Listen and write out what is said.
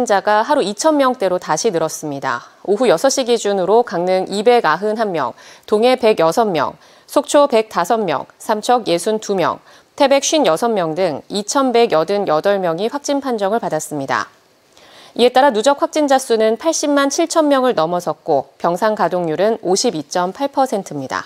확진자가 하루 2천명대로 다시 늘었습니다. 오후 6시 기준으로 강릉 291명, 동해 106명, 속초 105명, 삼척 62명, 태백 56명 등 2,188명이 확진 판정을 받았습니다. 이에 따라 누적 확진자 수는 80만 7천 명을 넘어섰고 병상 가동률은 52.8%입니다.